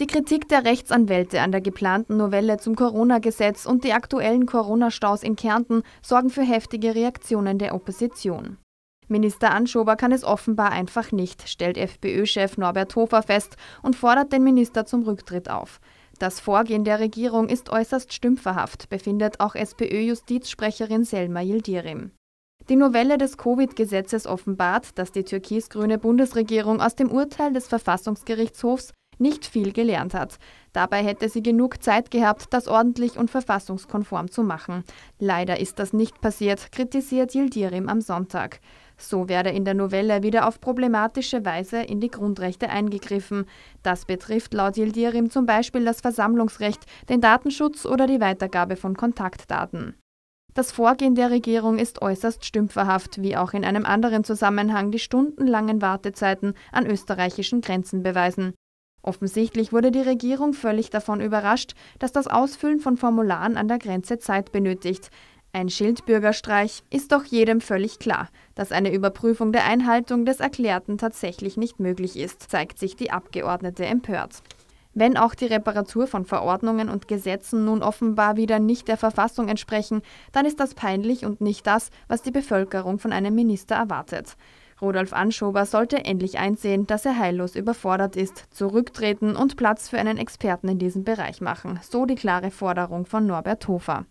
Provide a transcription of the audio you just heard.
Die Kritik der Rechtsanwälte an der geplanten Novelle zum Corona-Gesetz und die aktuellen Corona-Staus in Kärnten sorgen für heftige Reaktionen der Opposition. Minister Anschober kann es offenbar einfach nicht, stellt FPÖ-Chef Norbert Hofer fest und fordert den Minister zum Rücktritt auf. Das Vorgehen der Regierung ist äußerst stümpferhaft, befindet auch SPÖ-Justizsprecherin Selma Yildirim. Die Novelle des Covid-Gesetzes offenbart, dass die türkis-grüne Bundesregierung aus dem Urteil des Verfassungsgerichtshofs nicht viel gelernt hat. Dabei hätte sie genug Zeit gehabt, das ordentlich und verfassungskonform zu machen. Leider ist das nicht passiert, kritisiert Yildirim am Sonntag. So werde in der Novelle wieder auf problematische Weise in die Grundrechte eingegriffen. Das betrifft laut Yildirim zum Beispiel das Versammlungsrecht, den Datenschutz oder die Weitergabe von Kontaktdaten. Das Vorgehen der Regierung ist äußerst stümpferhaft, wie auch in einem anderen Zusammenhang die stundenlangen Wartezeiten an österreichischen Grenzen beweisen. Offensichtlich wurde die Regierung völlig davon überrascht, dass das Ausfüllen von Formularen an der Grenze Zeit benötigt. Ein Schildbürgerstreich ist doch jedem völlig klar, dass eine Überprüfung der Einhaltung des Erklärten tatsächlich nicht möglich ist, zeigt sich die Abgeordnete empört. Wenn auch die Reparatur von Verordnungen und Gesetzen nun offenbar wieder nicht der Verfassung entsprechen, dann ist das peinlich und nicht das, was die Bevölkerung von einem Minister erwartet. Rudolf Anschober sollte endlich einsehen, dass er heillos überfordert ist, zurücktreten und Platz für einen Experten in diesem Bereich machen. So die klare Forderung von Norbert Hofer.